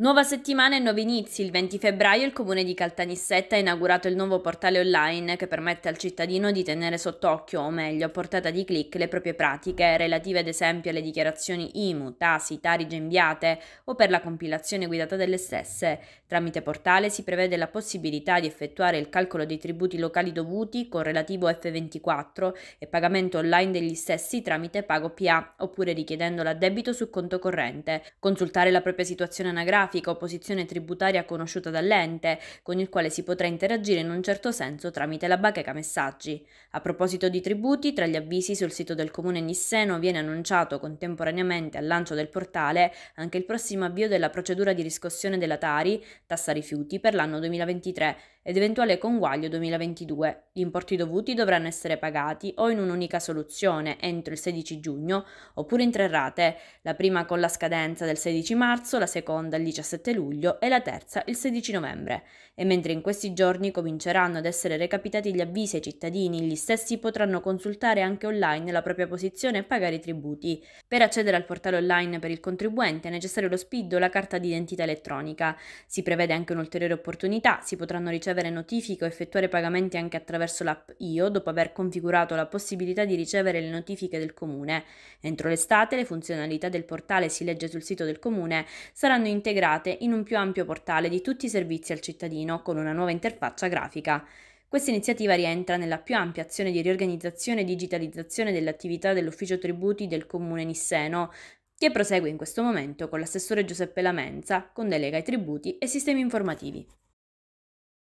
Nuova settimana e nuovi inizi. Il 20 febbraio il comune di Caltanissetta ha inaugurato il nuovo portale online che permette al cittadino di tenere sott'occhio, o meglio, a portata di clic, le proprie pratiche relative ad esempio alle dichiarazioni IMU, TASI, Tarige inviate o per la compilazione guidata delle stesse. Tramite portale si prevede la possibilità di effettuare il calcolo dei tributi locali dovuti con relativo F24 e pagamento online degli stessi tramite pago PA oppure richiedendo l'addebito su conto corrente, consultare la propria situazione anagrafica geografica o posizione tributaria conosciuta dall'ente, con il quale si potrà interagire in un certo senso tramite la bacheca messaggi. A proposito di tributi, tra gli avvisi sul sito del comune Nisseno viene annunciato contemporaneamente al lancio del portale anche il prossimo avvio della procedura di riscossione della Tari, tassa rifiuti, per l'anno 2023 ed eventuale conguaglio 2022. Gli importi dovuti dovranno essere pagati o in un'unica soluzione entro il 16 giugno oppure in tre rate, la prima con la scadenza del 16 marzo, la seconda il 19 17 luglio e la terza il 16 novembre, e mentre in questi giorni cominceranno ad essere recapitati gli avvisi ai cittadini, gli stessi potranno consultare anche online la propria posizione e pagare i tributi. Per accedere al portale online per il contribuente è necessario lo SPID o la carta d'identità elettronica. Si prevede anche un'ulteriore opportunità, si potranno ricevere notifiche o effettuare pagamenti anche attraverso l'app IO dopo aver configurato la possibilità di ricevere le notifiche del comune. Entro l'estate le funzionalità del portale si legge sul sito del comune saranno integrate integrate in un più ampio portale di tutti i servizi al cittadino con una nuova interfaccia grafica. Questa iniziativa rientra nella più ampia azione di riorganizzazione e digitalizzazione dell'attività dell'ufficio tributi del comune Nisseno, che prosegue in questo momento con l'assessore Giuseppe Lamenza, con delega ai tributi e sistemi informativi.